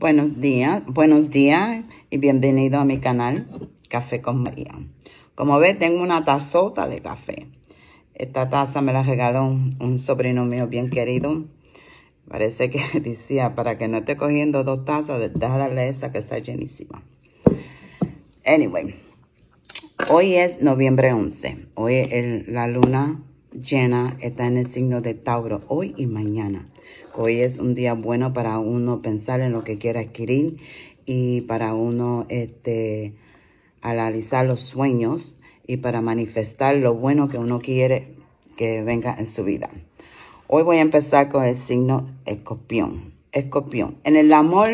Buenos días, buenos días y bienvenido a mi canal Café con María. Como ves, tengo una tazota de café. Esta taza me la regaló un sobrino mío bien querido. Parece que decía, para que no esté cogiendo dos tazas, deja darle esa que está llenísima. Anyway, hoy es noviembre 11. Hoy es la luna llena está en el signo de Tauro hoy y mañana. Hoy es un día bueno para uno pensar en lo que quiere adquirir y para uno este, analizar los sueños y para manifestar lo bueno que uno quiere que venga en su vida. Hoy voy a empezar con el signo escorpión. Escorpión. En el amor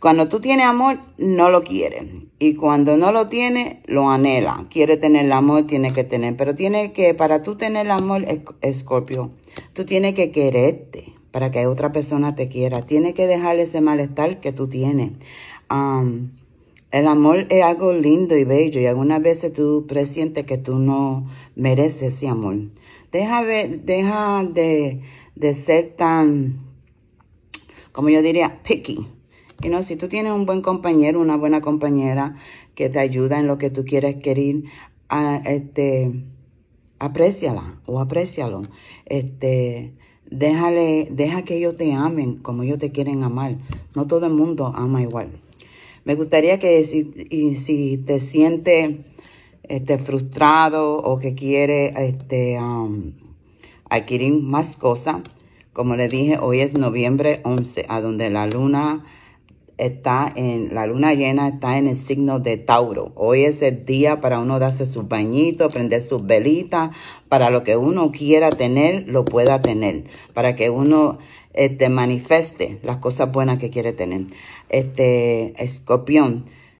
cuando tú tienes amor, no lo quieres. Y cuando no lo tiene, lo anhela. Quiere tener el amor, tiene que tener. Pero tiene que, para tú tener el amor, Escorpio, tú tienes que quererte para que otra persona te quiera. Tiene que dejar ese malestar que tú tienes. el amor es algo lindo y bello y algunas veces tú presientes que tú no mereces ese amor. Deja, ver, deja de, de ser tan, como yo diría, picky si tú tienes un buen compañero, una buena compañera que te ayuda en lo que tú quieres querer, ah, este, apréciala o aprécialo. Este, déjale, deja que ellos te amen como ellos te quieren amar. No todo el mundo ama igual. Me gustaría que si, te sientes este, frustrado o que quieres este, um, adquirir más cosas, como le dije, hoy es noviembre 11, a donde la luna está en, la luna llena está en el signo de Tauro. Hoy es el día para uno darse sus bañitos, prender sus velitas, para lo que uno quiera tener, lo pueda tener, para que uno este, manifeste las cosas buenas que quiere tener. Este, escorpión.